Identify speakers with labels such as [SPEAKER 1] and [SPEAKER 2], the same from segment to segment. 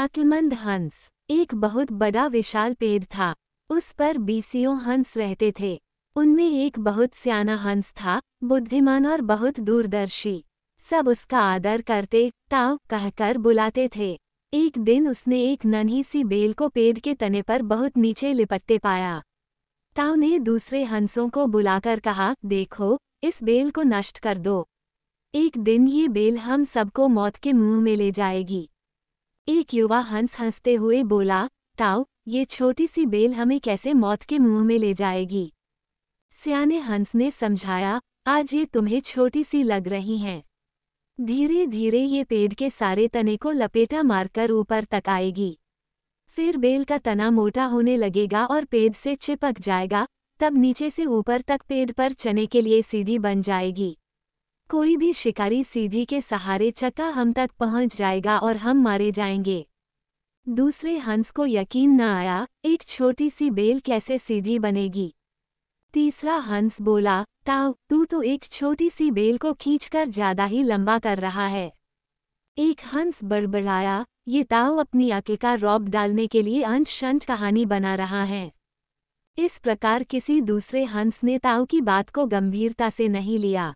[SPEAKER 1] अक्लमंद हंस एक बहुत बड़ा विशाल पेड़ था उस पर बीसियों हंस रहते थे उनमें एक बहुत सियाना हंस था बुद्धिमान और बहुत दूरदर्शी सब उसका आदर करते ताव कहकर बुलाते थे एक दिन उसने एक नन्ही सी बेल को पेड़ के तने पर बहुत नीचे लिपटते पाया ताव ने दूसरे हंसों को बुलाकर कहा देखो इस बेल को नष्ट कर दो एक दिन ये बेल हम सबको मौत के मुंह में ले जाएगी एक युवा हंस हंसते हुए बोला ताऊ ये छोटी सी बेल हमें कैसे मौत के मुंह में ले जाएगी सियाने हंस ने समझाया आज ये तुम्हें छोटी सी लग रही हैं धीरे धीरे ये पेड़ के सारे तने को लपेटा मारकर ऊपर तक आएगी फिर बेल का तना मोटा होने लगेगा और पेड़ से चिपक जाएगा तब नीचे से ऊपर तक पेड़ पर चने के लिए सीधी बन जाएगी कोई भी शिकारी सीधी के सहारे चक्का हम तक पहुंच जाएगा और हम मारे जाएंगे दूसरे हंस को यकीन न आया एक छोटी सी बेल कैसे सीधी बनेगी तीसरा हंस बोला ताऊ तू तो एक छोटी सी बेल को खींचकर ज्यादा ही लंबा कर रहा है एक हंस बड़बड़ाया ये ताऊ अपनी अकल का रौब डालने के लिए अंत शंट कहानी बना रहा है इस प्रकार किसी दूसरे हंस ने ताऊ की बात को गंभीरता से नहीं लिया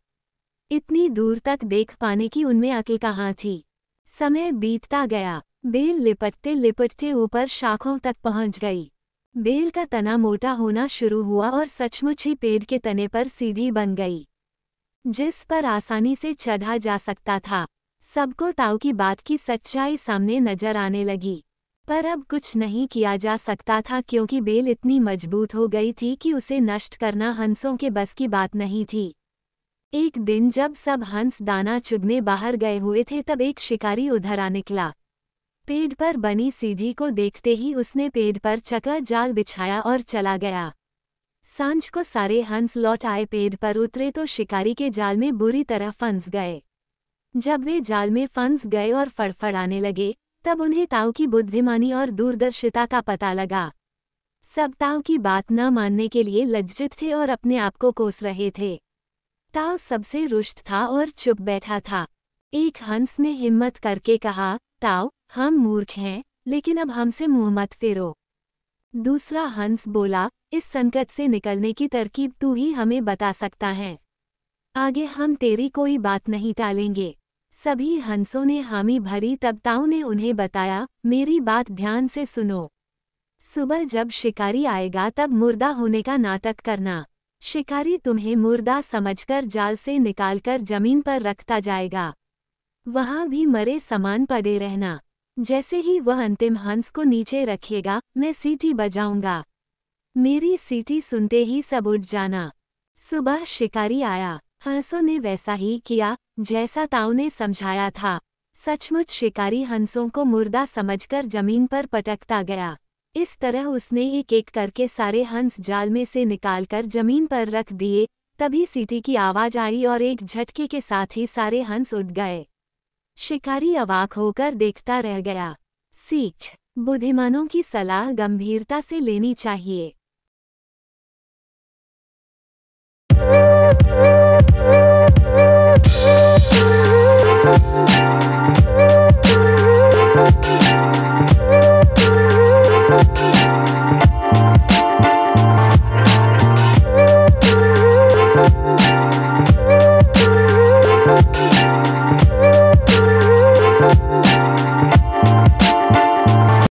[SPEAKER 1] इतनी दूर तक देख पाने की उनमें अके कहाँ थी समय बीतता गया बेल लिपटते लिपटते ऊपर शाखों तक पहुंच गई बेल का तना मोटा होना शुरू हुआ और सचमुच ही पेड़ के तने पर सीधी बन गई जिस पर आसानी से चढ़ा जा सकता था सबको ताऊ की बात की सच्चाई सामने नजर आने लगी पर अब कुछ नहीं किया जा सकता था क्योंकि बेल इतनी मजबूत हो गई थी कि उसे नष्ट करना हंसों के बस की बात नहीं थी एक दिन जब सब हंस दाना चुगने बाहर गए हुए थे तब एक शिकारी उधर आ निकला पेड़ पर बनी सीढ़ी को देखते ही उसने पेड़ पर चकर जाल बिछाया और चला गया सांझ को सारे हंस लौट आए पेड़ पर उतरे तो शिकारी के जाल में बुरी तरह फंस गए जब वे जाल में फंस गए और फड़फड़ाने लगे तब उन्हें ताऊ की बुद्धिमानी और दूरदर्शिता का पता लगा सब ताऊ की बात न मानने के लिए लज्जित थे और अपने आप को कोस रहे थे ताऊ सबसे रुष्ट था और चुप बैठा था एक हंस ने हिम्मत करके कहा ताऊ हम मूर्ख हैं लेकिन अब हमसे मुंह मत फेरो दूसरा हंस बोला इस संकट से निकलने की तरकीब तू ही हमें बता सकता है आगे हम तेरी कोई बात नहीं टालेंगे सभी हंसों ने हामी भरी तब ताऊ ने उन्हें बताया मेरी बात ध्यान से सुनो सुबह जब शिकारी आएगा तब मुर्दा होने का नाटक करना शिकारी तुम्हें मुर्दा समझकर जाल से निकालकर जमीन पर रखता जाएगा वहां भी मरे समान पड़े रहना जैसे ही वह अंतिम हंस को नीचे रखेगा मैं सीटी बजाऊंगा मेरी सीटी सुनते ही सब उठ जाना सुबह शिकारी आया हंसों ने वैसा ही किया जैसा ताऊ ने समझाया था सचमुच शिकारी हंसों को मुर्दा समझकर जमीन पर पटकता गया इस तरह उसने एक एक करके सारे हंस जाल में से निकालकर जमीन पर रख दिए तभी सीटी की आवाज आई और एक झटके के साथ ही सारे हंस उठ गए शिकारी अवाक होकर देखता रह गया सीख बुद्धिमानों की सलाह गंभीरता से लेनी चाहिए